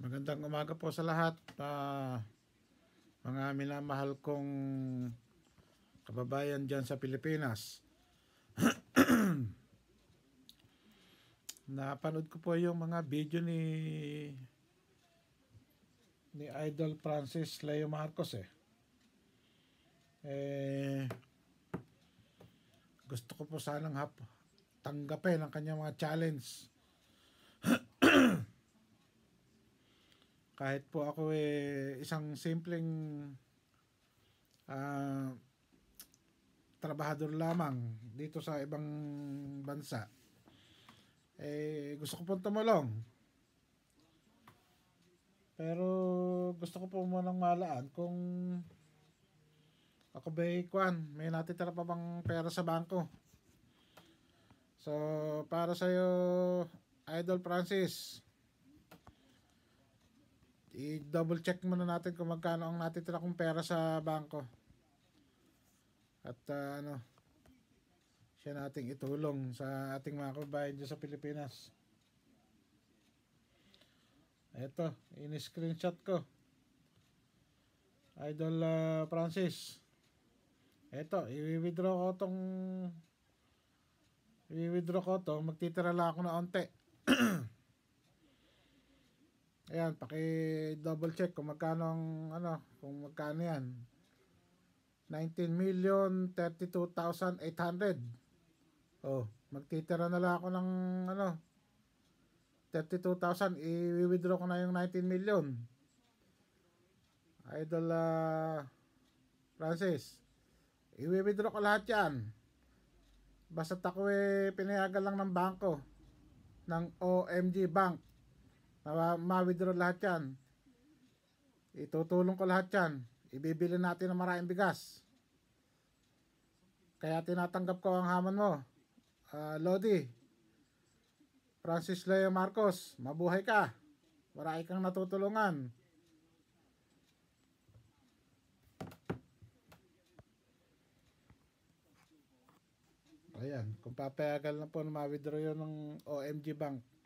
Magandang umaga po sa lahat. Uh, mga minamahal kong kababayan dyan sa Pilipinas. Napanood ko po yung mga video ni ni Idol Francis Leo Marcos eh. eh gusto ko po sanang hap, tanggapin ang kanyang mga challenge kahit po ako eh, isang simpleng uh, trabahador lamang dito sa ibang bansa eh gusto ko pong tumulong pero gusto ko po munang malaan kung ako ba kwan, may natitira pa bang pera sa bangko? So, para sa'yo, Idol Francis, i-double check muna natin kung magkano ang natitira kong pera sa bangko. At uh, ano, siya nating itulong sa ating mga kabayan dyan sa Pilipinas. Ito, in-screenshot ko. Idol uh, Francis. Ito, i-withdraw ko tong i-withdraw ko to, magtitira lang ako na onte. Ayan, paki double check kung magkano ang ano, kung magkano 'yan. 19 Oh, magtitira na lang ako ng ano 32,000 i-withdraw ko na yung 19 million. Idol uh, Francis, i-withdraw ko lahat 'yan. Basta ako eh, pinayagan lang ng bangko ng OMG Bank ma-withdraw lahat yan itutulong ko lahat yan ibibili natin ng maraming bigas kaya tinatanggap ko ang haman mo uh, Lodi Francis Leo Marcos mabuhay ka marami kang natutulungan ayan kung papayagal na po na ma-withdraw yun ng OMG Bank